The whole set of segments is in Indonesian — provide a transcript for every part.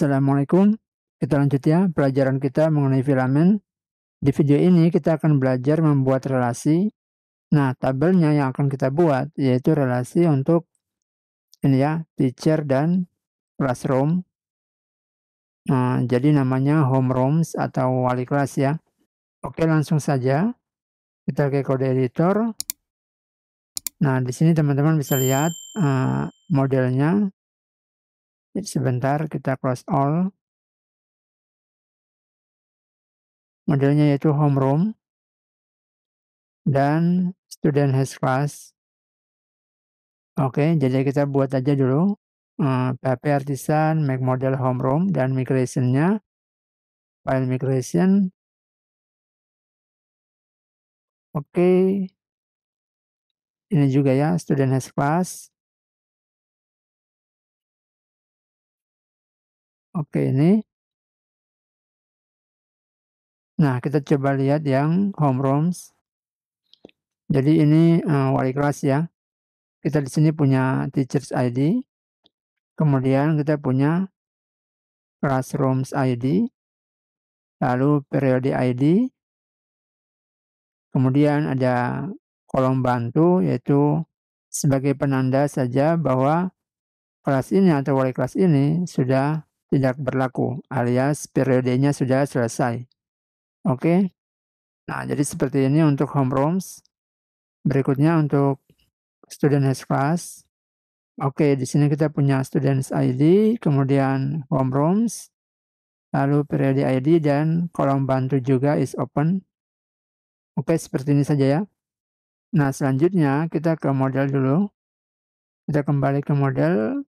Assalamualaikum. Kita lanjut ya pelajaran kita mengenai filamen. Di video ini kita akan belajar membuat relasi. Nah, tabelnya yang akan kita buat yaitu relasi untuk ini ya, teacher dan classroom. Nah, jadi namanya homerooms atau wali kelas ya. Oke, langsung saja. Kita ke kode editor. Nah, di sini teman-teman bisa lihat uh, modelnya sebentar kita close all. Modelnya yaitu homeroom dan student has class. Oke, jadi kita buat aja dulu uh, eh, PHP artisan, make model homeroom dan migrationnya. File migration. Oke. Ini juga ya, student has class. Oke, ini Nah, kita coba lihat yang home rooms. Jadi ini uh, wali kelas ya. Kita di sini punya teachers ID. Kemudian kita punya classrooms ID. Lalu periode ID. Kemudian ada kolom bantu yaitu sebagai penanda saja bahwa kelas ini atau wali kelas ini sudah tidak berlaku alias periodenya sudah selesai. Oke. Okay? Nah, jadi seperti ini untuk home rooms. Berikutnya untuk student has class. Oke, okay, di sini kita punya students ID, kemudian home rooms, lalu periode ID dan kolom bantu juga is open. Oke, okay, seperti ini saja ya. Nah, selanjutnya kita ke model dulu. Kita kembali ke model,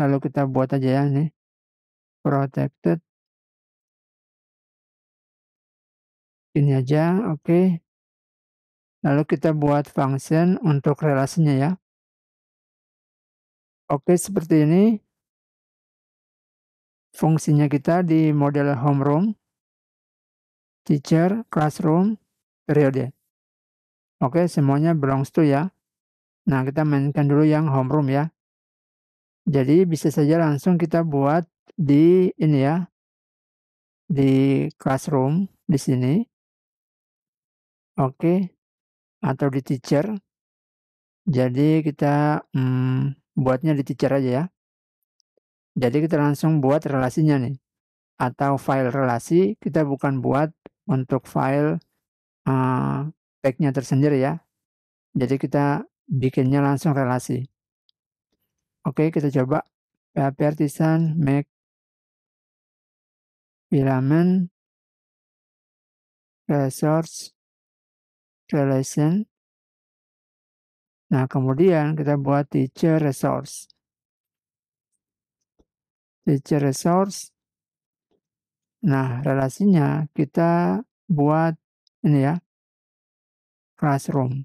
lalu kita buat aja ya nih protected ini aja oke okay. lalu kita buat function untuk relasinya ya oke okay, seperti ini fungsinya kita di model homeroom teacher classroom periode oke okay, semuanya belongs to ya nah kita mainkan dulu yang homeroom ya jadi bisa saja langsung kita buat di ini ya di classroom di sini oke okay. atau di teacher jadi kita hmm, buatnya di teacher aja ya jadi kita langsung buat relasinya nih atau file relasi kita bukan buat untuk file uh, packnya tersendiri ya jadi kita bikinnya langsung relasi oke okay, kita coba php artisan make filament, resource, relation. Nah, kemudian kita buat teacher resource. Teacher resource. Nah, relasinya kita buat ini ya, classroom.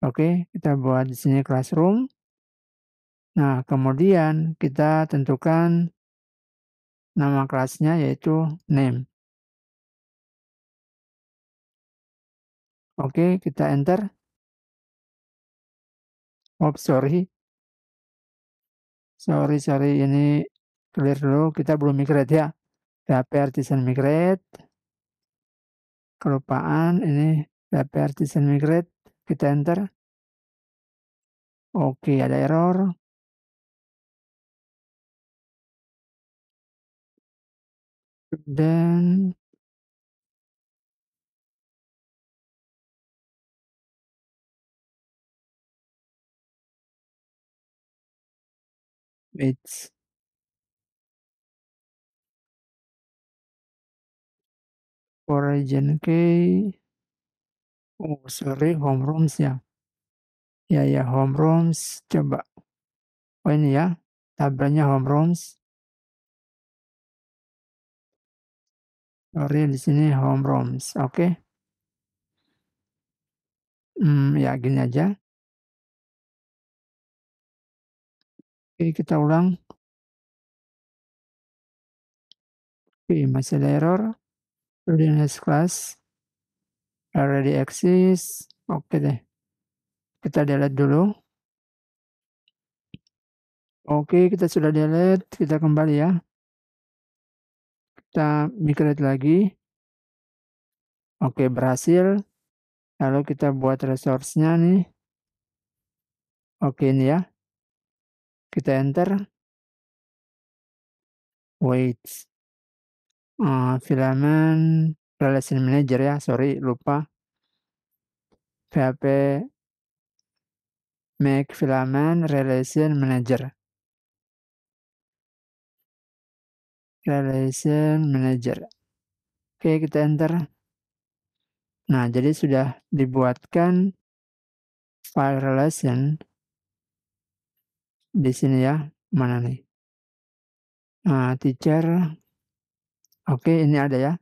Oke, kita buat di sini classroom. Nah, kemudian kita tentukan Nama kelasnya yaitu name. Oke, kita enter. Oh, sorry. Sorry, sorry. Ini clear dulu. Kita belum migrate ya. PHP Artisan Migrate. Kelupaan. Ini PHP Artisan Migrate. Kita enter. Oke, ada error. Dan It's K oh, sorry, home rooms ya? Ya ya, home rooms coba. Oh ini ya, tabelnya home rooms Sorry di sini home rooms. Oke. Okay. Hmm, ya gini aja. Oke, kita ulang. Oke, masih ada error. Student has class. Already exists. Oke deh. Kita delete dulu. Oke, kita sudah delete. Kita kembali ya kita migrate lagi. Oke, berhasil. Lalu kita buat resource-nya nih. Oke, ini ya. Kita enter. Wait. Uh, filament relation manager ya. Sorry, lupa. PHP make filament relation manager. relation manager. Oke, kita enter. Nah, jadi sudah dibuatkan file relation di sini ya. Mana nih? Nah, teacher. Oke, ini ada ya.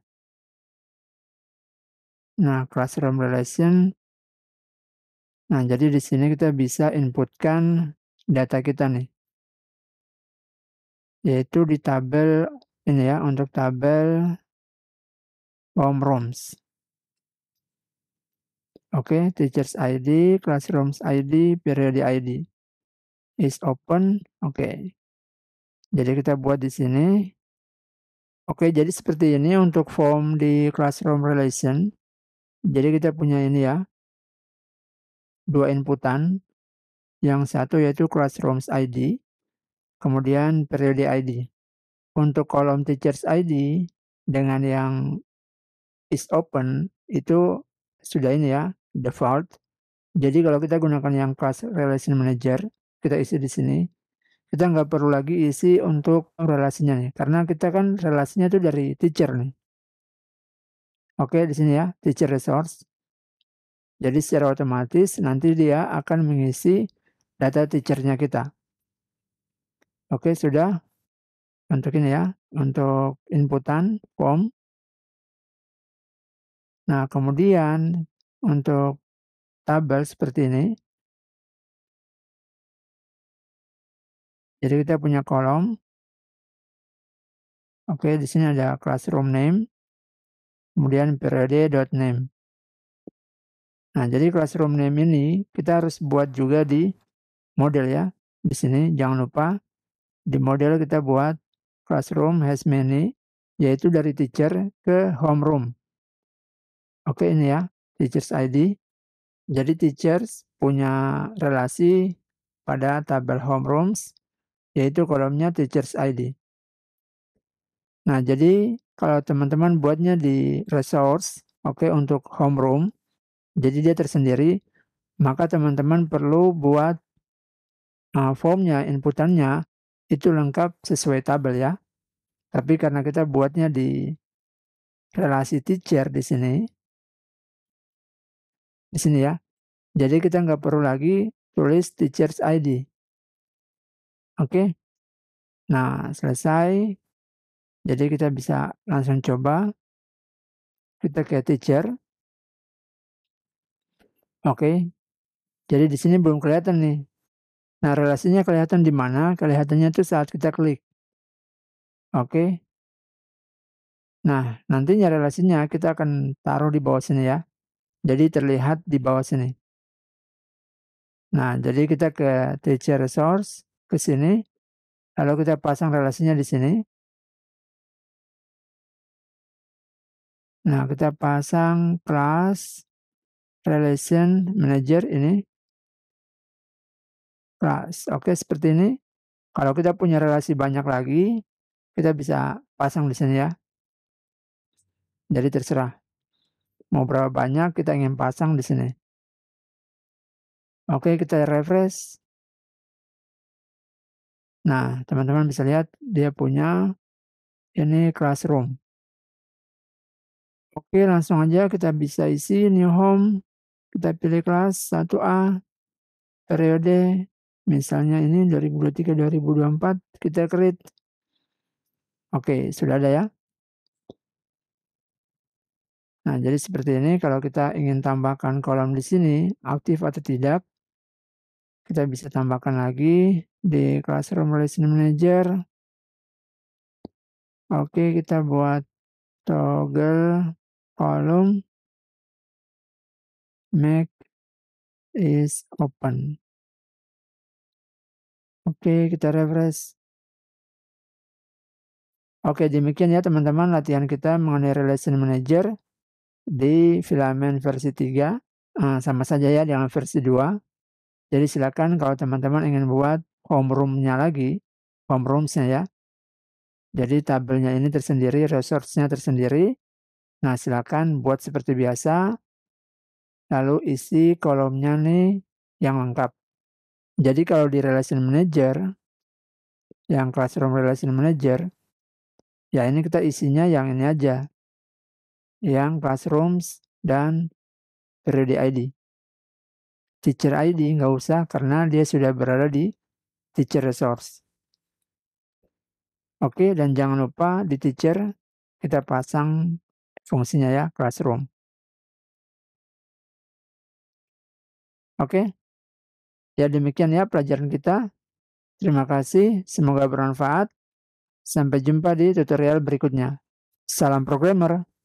Nah, classroom relation. Nah, jadi di sini kita bisa inputkan data kita nih. Yaitu di tabel ini ya untuk tabel home rooms. Oke, okay, teachers ID, classrooms ID, period ID is open. Oke. Okay. Jadi kita buat di sini. Oke, okay, jadi seperti ini untuk form di classroom relation. Jadi kita punya ini ya. Dua inputan. Yang satu yaitu classrooms ID. Kemudian period ID untuk kolom teachers ID dengan yang is open itu sudah ini ya default. Jadi kalau kita gunakan yang class relation manager, kita isi di sini. Kita nggak perlu lagi isi untuk relasinya nih, karena kita kan relasinya itu dari teacher nih. Oke, di sini ya, teacher resource. Jadi secara otomatis nanti dia akan mengisi data teachernya kita. Oke, sudah untuk ini ya, untuk inputan form. Nah, kemudian untuk tabel seperti ini. Jadi kita punya kolom. Oke, di sini ada classroom name. Kemudian periode.name. Nah, jadi classroom name ini kita harus buat juga di model ya. Di sini jangan lupa di model kita buat classroom has many, yaitu dari teacher ke homeroom. Oke okay, ini ya, teachers ID. Jadi teachers punya relasi pada tabel homerooms, yaitu kolomnya teachers ID. Nah, jadi kalau teman-teman buatnya di resource, oke okay, untuk homeroom, jadi dia tersendiri, maka teman-teman perlu buat uh, formnya, inputannya itu lengkap sesuai tabel ya. Tapi karena kita buatnya di relasi teacher di sini, di sini ya. Jadi kita nggak perlu lagi tulis teacher's ID. Oke. Nah, selesai. Jadi kita bisa langsung coba. Kita ke teacher. Oke. Jadi di sini belum kelihatan nih Nah, relasinya kelihatan di mana? Kelihatannya itu saat kita klik. Oke. Nah, nantinya relasinya kita akan taruh di bawah sini ya. Jadi terlihat di bawah sini. Nah, jadi kita ke teacher resource, ke sini. Lalu kita pasang relasinya di sini. Nah, kita pasang class relation manager ini. Kelas, oke seperti ini. Kalau kita punya relasi banyak lagi, kita bisa pasang di sini ya. Jadi terserah. Mau berapa banyak kita ingin pasang di sini. Oke, kita refresh. Nah, teman-teman bisa lihat dia punya ini classroom. Oke, langsung aja kita bisa isi new home. Kita pilih kelas 1A, periode Misalnya ini 2023 2024 kita create. Oke, sudah ada ya. Nah, jadi seperti ini kalau kita ingin tambahkan kolom di sini aktif atau tidak kita bisa tambahkan lagi di Classroom Relation Manager. Oke, kita buat toggle kolom make is open. Oke, kita refresh. Oke, demikian ya teman-teman latihan kita mengenai relation manager di filamen versi 3. Nah, sama saja ya dengan versi 2. Jadi silakan kalau teman-teman ingin buat homeroom-nya lagi, home nya ya. ya. Jadi tabelnya ini ya tersendiri, ya, resource-nya tersendiri. Nah, silakan buat seperti biasa. Lalu isi kolomnya nih yang lengkap. Jadi kalau di relation manager, yang classroom relation manager, ya ini kita isinya yang ini aja. Yang classrooms dan periode ID. Teacher ID nggak usah karena dia sudah berada di teacher resource. Oke, dan jangan lupa di teacher kita pasang fungsinya ya, classroom. Oke, Ya demikian ya pelajaran kita. Terima kasih, semoga bermanfaat. Sampai jumpa di tutorial berikutnya. Salam programmer.